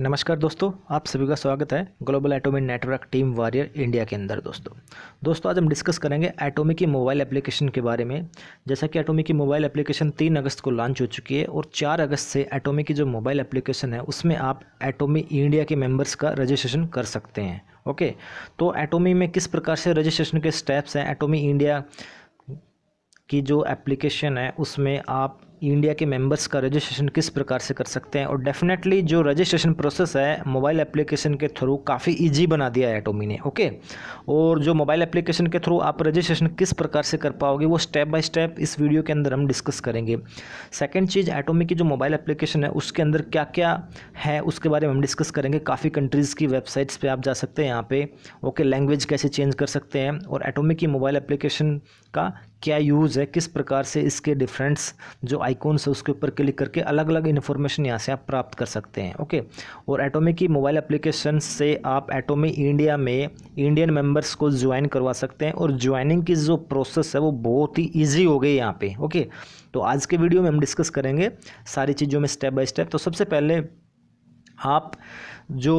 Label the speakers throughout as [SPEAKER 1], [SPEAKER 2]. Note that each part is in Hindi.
[SPEAKER 1] नमस्कार दोस्तों आप सभी का स्वागत है global atomic network team warrior India के अंदर दोस्तों दोस्तों आज हम डिस्कस करेंगे एटॉमी की मोबाइल एप्लीकेशन के बारे में जैसा कि एटॉमी की मोबाइल एप्लीकेशन तीन अगस्त को लॉन्च हो चुकी है और चार अगस्त से एटॉमी की जो मोबाइल एप्लीकेशन है उसमें आप एटोमी इंडिया के मेम्बर्स का रजिस्ट्रेशन कर सकते हैं ओके तो एटोमी में किस प्रकार से रजिस्ट्रेशन के स्टेप्स हैं एटोमी इंडिया की जो एप्लीकेशन है उसमें आप इंडिया के मेंबर्स का रजिस्ट्रेशन किस प्रकार से कर सकते हैं और डेफिनेटली जो रजिस्ट्रेशन प्रोसेस है मोबाइल एप्लीकेशन के थ्रू काफ़ी इजी बना दिया है एटोमी ने ओके और जो मोबाइल एप्लीकेशन के थ्रू आप रजिस्ट्रेशन किस प्रकार से कर पाओगे वो स्टेप बाय स्टेप इस वीडियो के अंदर हम डिस्कस करेंगे सेकेंड चीज़ एटोमी की जो मोबाइल एप्लीकेशन है उसके अंदर क्या क्या है उसके बारे में हम डिस्कस करेंगे काफ़ी कंट्रीज़ की वेबसाइट्स पर आप जा सकते हैं यहाँ पर ओके लैंग्वेज कैसे चेंज कर सकते हैं और एटोमी की मोबाइल एप्लीकेशन का क्या यूज़ है किस प्रकार से इसके डिफरेंट्स जो आइकॉन्स है उसके ऊपर क्लिक करके अलग अलग इन्फॉर्मेशन यहाँ से आप प्राप्त कर सकते हैं ओके और एटोमी की मोबाइल एप्लीकेशन से आप एटोमी इंडिया में इंडियन मेंबर्स को ज्वाइन करवा सकते हैं और ज्वाइनिंग की जो प्रोसेस है वो बहुत ही ईजी हो गई यहाँ पर ओके तो आज के वीडियो में हम डिस्कस करेंगे सारी चीज़ों में स्टेप बाई स्टेप तो सबसे पहले आप जो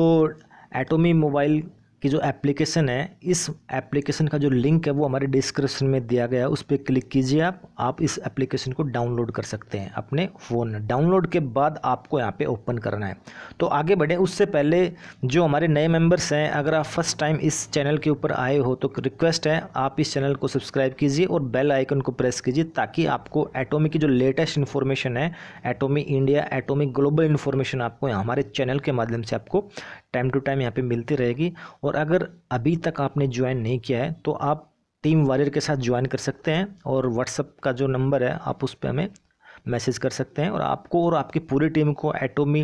[SPEAKER 1] एटोमी मोबाइल कि जो एप्लीकेशन है इस एप्लीकेशन का जो लिंक है वो हमारे डिस्क्रिप्शन में दिया गया है उस पर क्लिक कीजिए आप आप इस एप्लीकेशन को डाउनलोड कर सकते हैं अपने फ़ोन में डाउनलोड के बाद आपको यहाँ पे ओपन करना है तो आगे बढ़ें उससे पहले जो हमारे नए मेंबर्स हैं अगर आप फर्स्ट टाइम इस चैनल के ऊपर आए हो तो रिक्वेस्ट है आप इस चैनल को सब्सक्राइब कीजिए और बेल आइकन को प्रेस कीजिए ताकि आपको एटोमी की जो लेटेस्ट इन्फॉर्मेशन है Atomy India Atomy global information आपको हमारे चैनल के माध्यम से आपको टाइम टू टाइम यहाँ पे मिलती रहेगी और अगर अभी तक आपने ज्वाइन नहीं किया है तो आप टीम वारियर के साथ ज्वाइन कर सकते हैं और व्हाट्सअप का जो नंबर है आप उस पर हमें मैसेज कर सकते हैं और आपको और आपकी पूरी टीम को Atomy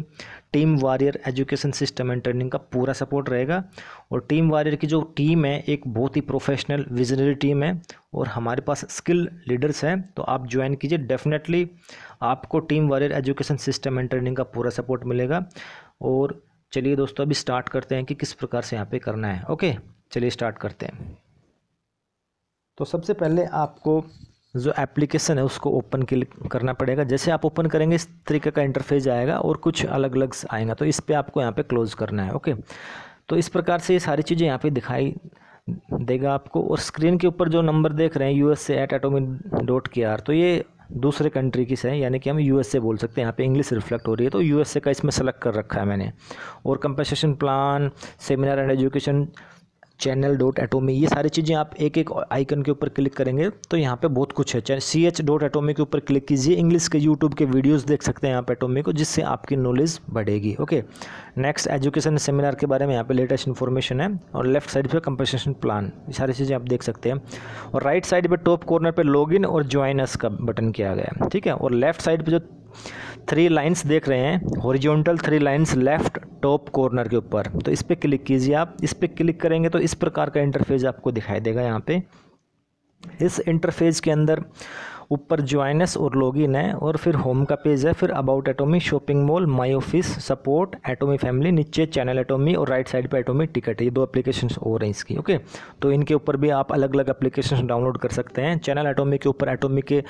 [SPEAKER 1] team warrior education system and training का पूरा सपोर्ट रहेगा और टीम वारियर की जो टीम है एक बहुत ही प्रोफेशनल विजनरी टीम है और हमारे पास स्किल लीडर्स हैं तो आप ज्वाइन कीजिए डेफिनेटली आपको team warrior education system and training का पूरा सपोर्ट मिलेगा और चलिए दोस्तों अभी स्टार्ट करते हैं कि किस प्रकार से यहाँ पे करना है ओके चलिए स्टार्ट करते हैं तो सबसे पहले आपको जो एप्लीकेशन है उसको ओपन के करना पड़ेगा जैसे आप ओपन करेंगे इस तरीके का इंटरफेस आएगा और कुछ अलग अलग आएगा तो इस पर आपको यहाँ पर क्लोज करना है ओके तो इस प्रकार से ये सारी चीज़ें यहाँ पर दिखाई देगा आपको और स्क्रीन के ऊपर जो नंबर देख रहे हैं U S at Atomy dot K R तो ये दूसरे कंट्री की से यानी कि हम यूएसए बोल सकते हैं यहाँ पे इंग्लिश रिफ्लेक्ट हो रही है तो यूएसए का इसमें सेलेक्ट कर रखा है मैंने और compensation plan seminar and education channel dot Atomy ये सारी चीज़ें आप एक एक आइकन के ऊपर क्लिक करेंगे तो यहाँ पे बहुत कुछ है सी एच डॉट एटोमी के ऊपर क्लिक कीजिए इंग्लिश के यूट्यूब के वीडियोस देख सकते हैं आप एटोमी को जिससे आपकी नॉलेज बढ़ेगी ओके नेक्स्ट एजुकेशन सेमिनार के बारे में यहाँ पे लेटेस्ट इन्फॉर्मेशन है और लेफ्ट साइड पर कंपनसेशन प्लान ये सारी चीज़ें आप देख सकते हैं और राइट साइड पर टॉप कॉर्नर पर लॉग और ज्वाइनस का बटन किया गया है ठीक है और लेफ्ट साइड पर जो थ्री लाइंस देख रहे हैं horizontal three lines left top corner के ऊपर तो इस पर क्लिक कीजिए आप इस पर क्लिक करेंगे तो इस प्रकार का इंटरफेस आपको दिखाई देगा यहाँ पे इस इंटरफेस के अंदर ऊपर ज्वाइनस और लॉगिन है और फिर होम का पेज है फिर about Atomy shopping mall my office support Atomy family नीचे चैनल एटोमी और राइट साइड पे एटोमी टिकट ये दो एप्लीकेशन और हैं इसकी ओके तो इनके ऊपर भी आप अलग अलग एप्लीकेशन डाउनलोड कर सकते हैं चैनल एटोमी के ऊपर एटोमी के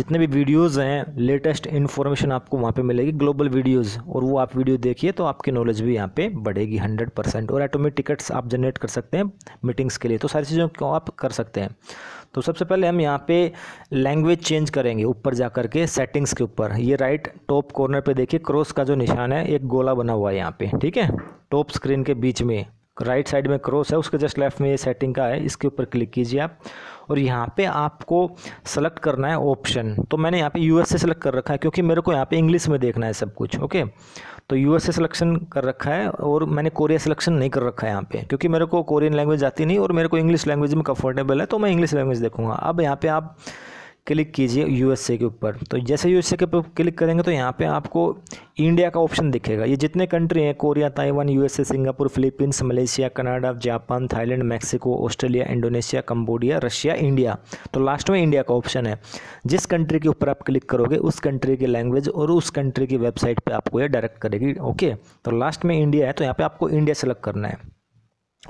[SPEAKER 1] जितने भी वीडियोज़ हैं लेटेस्ट इन्फॉर्मेशन आपको वहाँ पर मिलेगी ग्लोबल वीडियोज़ और वो आप वीडियो देखिए तो आपकी नॉलेज भी यहाँ पर बढ़ेगी हंड्रेड और एटोमी टिकट्स आप जनरेट कर सकते हैं मीटिंग्स के लिए तो सारी चीज़ों को आप कर सकते हैं तो सबसे पहले हम यहाँ पे लैंग्वेज चेंज करेंगे ऊपर जा कर के सेटिंग्स के ऊपर ये राइट टॉप कॉर्नर पे देखिए क्रॉस का जो निशान है एक गोला बना हुआ है यहाँ पे ठीक है टॉप स्क्रीन के बीच में राइट साइड में क्रॉस है उसके जस्ट लेफ्ट में ये सेटिंग का है इसके ऊपर क्लिक कीजिए आप और यहाँ पे आपको सेलेक्ट करना है ऑप्शन तो मैंने यहाँ पे यूएसए सेलेक्ट कर रखा है क्योंकि मेरे को यहाँ पे इंग्लिश में देखना है सब कुछ ओके तो यूएसए सिलेक्शन कर रखा है और मैंने कोरिया सिलेक्शन नहीं कर रखा है यहाँ पे क्योंकि मेरे को कोरियन लैंग्वेज आती नहीं और मेरे को इंग्लिश लैंग्वेज में कंफर्टेबल है तो मैं इंग्लिश लैंग्वेज देखूँगा अब यहाँ पर आप क्लिक कीजिए यूएसए के ऊपर तो जैसे यूएसए के ऊपर क्लिक करेंगे तो यहाँ पे आपको इंडिया का ऑप्शन दिखेगा ये जितने कंट्री हैं Korea Taiwan USA Singapore Philippines Malaysia Canada Japan Thailand Mexico Australia Indonesia Cambodia Russia India तो लास्ट में इंडिया का ऑप्शन है जिस कंट्री के ऊपर आप क्लिक करोगे उस कंट्री की लैंग्वेज और उस कंट्री की वेबसाइट पर आपको यह डायरेक्ट करेगी ओके तो लास्ट में इंडिया है तो यहाँ पर आपको इंडिया सेलेक्ट करना है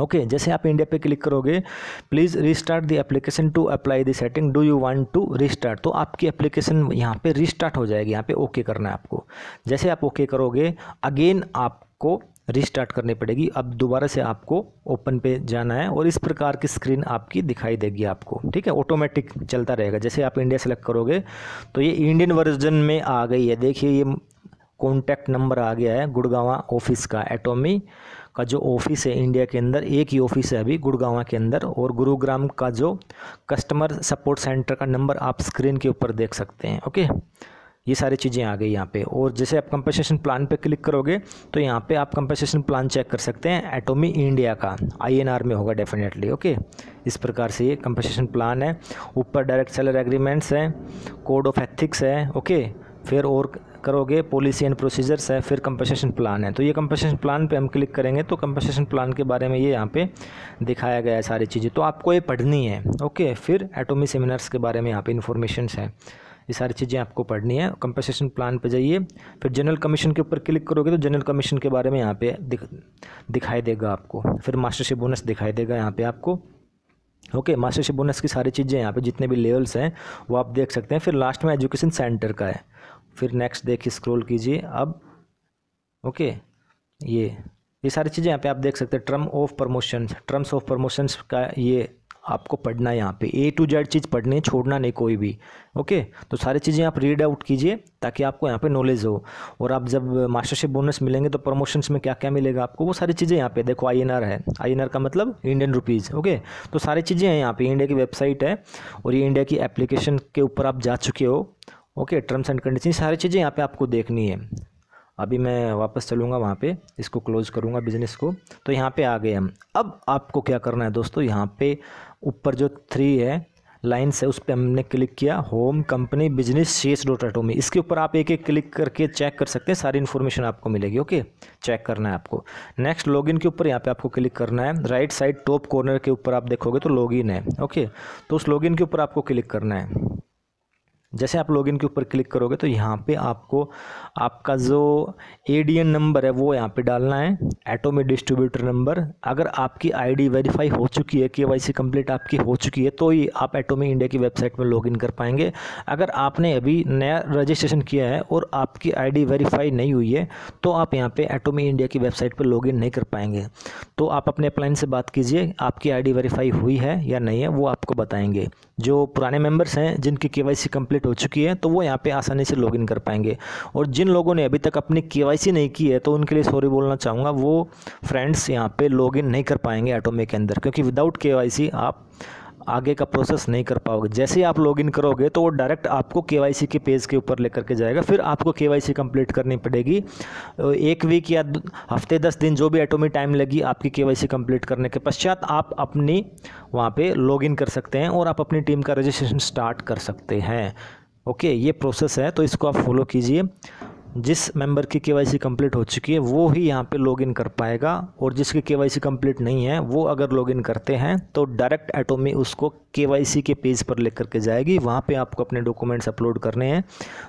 [SPEAKER 1] ओके okay, जैसे आप इंडिया पे क्लिक करोगे please restart the application to apply the setting do you want to restart तो आपकी एप्लीकेशन यहाँ पे रीस्टार्ट हो जाएगी यहाँ पे ओके करना है आपको जैसे आप ओके करोगे अगेन आपको रीस्टार्ट करनी पड़ेगी अब दोबारा से आपको ओपन पे जाना है और इस प्रकार की स्क्रीन आपकी दिखाई देगी आपको ठीक है ऑटोमेटिक चलता रहेगा जैसे आप इंडिया सेलेक्ट करोगे तो ये इंडियन वर्जन में आ गई है देखिए ये कॉन्टैक्ट नंबर आ गया है गुड़गावा ऑफिस का एटोमी का जो ऑफिस है इंडिया के अंदर एक ही ऑफिस है अभी गुड़गांव के अंदर और गुरुग्राम का जो कस्टमर सपोर्ट सेंटर का नंबर आप स्क्रीन के ऊपर देख सकते हैं ओके ये सारी चीज़ें आ गई यहाँ पे और जैसे आप कंपनसेशन प्लान पे क्लिक करोगे तो यहाँ पे आप कंपनसेशन प्लान चेक कर सकते हैं एटोमी इंडिया का आईएनआर में होगा डेफिनेटली ओके इस प्रकार से ये कंपनसेशन प्लान है ऊपर डायरेक्ट सेलर एग्रीमेंट्स हैं कोड ऑफ एथिक्स है ओके फिर और करोगे पॉलिसी एंड प्रोसीजर्स है फिर कंपनसेशन प्लान है तो ये कंपनसेशन प्लान पे हम क्लिक करेंगे तो कंपनसेशन प्लान के बारे में ये यहाँ पे दिखाया गया है सारी चीज़ें तो आपको ये पढ़नी है ओके फिर एटोमी सेमिनार्स के बारे में यहाँ पे इन्फॉर्मेशन है ये सारी चीज़ें आपको पढ़नी है कंपनसेशन प्लान पर जाइए फिर जनरल कमीशन के ऊपर क्लिक करोगे तो जनरल कमीशन के बारे में यहाँ पे दिख दिखाई देगा आपको फिर मास्टरशिप बोनस दिखाई देगा यहाँ पे आपको ओके मास्टरशिप बोनस की सारी चीज़ें यहाँ पे जितने भी लेवल्स हैं वो आप देख सकते हैं फिर लास्ट में एजुकेशन सेंटर का है फिर नेक्स्ट देखिए स्क्रॉल कीजिए अब ओके ये ये सारी चीज़ें यहाँ पे आप देख सकते हैं term of promotion terms of promotions का ये आपको पढ़ना है यहाँ पे ए टू जेड चीज़ पढ़नी है छोड़ना नहीं कोई भी ओके तो सारी चीज़ें आप रीड आउट कीजिए ताकि आपको यहाँ पे नॉलेज हो और आप जब मास्टरशिप बोनस मिलेंगे तो प्रमोशंस में क्या क्या मिलेगा आपको वो सारी चीज़ें यहाँ पे देखो आई है आई का मतलब इंडियन रुपीज़ ओके तो सारी चीज़ें हैं यहाँ पर इंडिया की वेबसाइट है और ये इंडिया की एप्लीकेशन के ऊपर आप जा चुके हो ओके टर्म्स एंड कंडीशन सारी चीज़ें यहाँ पे आपको देखनी है अभी मैं वापस चलूँगा वहाँ पे इसको क्लोज करूँगा बिज़नेस को तो यहाँ पे आ गए हम अब आपको क्या करना है दोस्तों यहाँ पे ऊपर जो थ्री है लाइन्स है उस पर हमने क्लिक किया होम कंपनी बिजनेस शेष डॉट एटोमी इसके ऊपर आप एक एक क्लिक करके चेक कर सकते हैं सारी इन्फॉर्मेशन आपको मिलेगी ओके चेक करना है आपको नेक्स्ट लॉगिन के ऊपर यहाँ पे आपको क्लिक करना है राइट साइड टॉप कॉर्नर के ऊपर आप देखोगे तो लॉगिन है ओके तो उस लॉगिन के ऊपर आपको क्लिक करना है जैसे आप लॉगिन के ऊपर क्लिक करोगे तो यहाँ पे आपको आपका जो ए नंबर है वो यहाँ पे डालना है एटोमी डिस्ट्रीब्यूटर नंबर अगर आपकी आईडी वेरीफाई हो चुकी है केवाईसी कंप्लीट आपकी हो चुकी है तो ही आप एटोमी इंडिया की वेबसाइट में लॉगिन कर पाएंगे अगर आपने अभी नया रजिस्ट्रेशन किया है और आपकी आई वेरीफाई नहीं हुई है तो आप यहाँ पर एटोमी इंडिया की वेबसाइट पर लॉगिन नहीं कर पाएंगे तो आप अपने अपलाइन से बात कीजिए आपकी आई वेरीफाई हुई है या नहीं है वो आपको बताएंगे जो पुराने मेम्बर्स हैं जिनकी के वाई अपडेट हो चुकी है तो वो यहाँ पे आसानी से लॉगिन कर पाएंगे और जिन लोगों ने अभी तक अपनी के नहीं की है तो उनके लिए सॉरी बोलना चाहूँगा वो फ्रेंड्स यहाँ पे लॉगिन नहीं कर पाएंगे ऑटोमे के अंदर क्योंकि विदाउट के आप आगे का प्रोसेस नहीं कर पाओगे जैसे ही आप लॉगिन करोगे तो वो डायरेक्ट आपको के के पेज के ऊपर लेकर के जाएगा फिर आपको के वाई कंप्लीट करनी पड़ेगी एक वीक या हफ्ते दस दिन जो भी एटोमी टाइम लगी आपकी के वाई कंप्लीट करने के पश्चात आप अपनी वहाँ पर लॉगिन कर सकते हैं और आप अपनी टीम का रजिस्ट्रेशन स्टार्ट कर सकते हैं ओके ये प्रोसेस है तो इसको आप फॉलो कीजिए जिस मेंबर की केवाईसी कंप्लीट हो चुकी है वो ही यहाँ पे लॉगिन कर पाएगा और जिसकी केवाईसी कंप्लीट नहीं है वो अगर लॉगिन करते हैं तो डायरेक्ट एटोमी उसको केवाईसी के पेज पर लेकर के जाएगी वहाँ पे आपको अपने डॉक्यूमेंट्स अपलोड करने हैं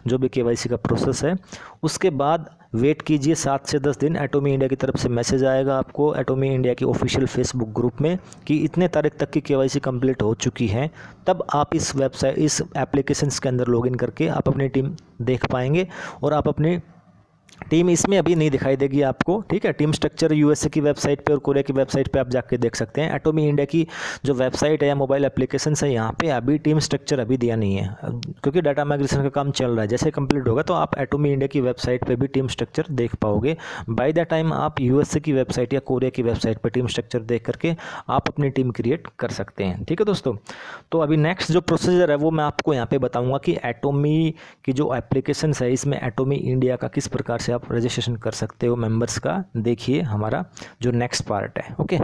[SPEAKER 1] जो भी केवाईसी का प्रोसेस है उसके बाद वेट कीजिए सात से दस दिन एटोमी इंडिया की तरफ से मैसेज आएगा आपको एटोमी इंडिया की ऑफिशियल फेसबुक ग्रुप में कि इतने तारीख तक की केवाईसी कंप्लीट हो चुकी है तब आप इस वेबसाइट इस एप्लीकेशन के अंदर लॉगिन करके आप अपनी टीम देख पाएंगे और आप अपनी टीम इसमें अभी नहीं दिखाई देगी आपको ठीक है टीम स्ट्रक्चर यूएसए की वेबसाइट पे और कोरिया की वेबसाइट पे आप जाके देख सकते हैं एटोमी इंडिया की जो वेबसाइट है या मोबाइल एप्लीकेशन है यहाँ पे अभी टीम स्ट्रक्चर अभी दिया नहीं है क्योंकि डाटा माइग्रेशन का काम चल रहा है जैसे कंप्लीट होगा तो आप एटोमी इंडिया की वेबसाइट पर भी टीम स्ट्रक्चर देख पाओगे बाई द टाइम आप यूएसए की वेबसाइट या कोरिया की वेबसाइट पर टीम स्ट्रक्चर देख करके आप अपनी टीम क्रिएट कर सकते हैं ठीक है दोस्तों तो अभी नेक्स्ट जो प्रोसीजर है वो मैं आपको यहाँ पर बताऊँगा कि एटोमी की जो एप्लीकेशन है इसमें एटोमी इंडिया का किस प्रकार से आप रजिस्ट्रेशन कर सकते हो मेंबर्स का देखिए हमारा जो नेक्स्ट पार्ट है ओके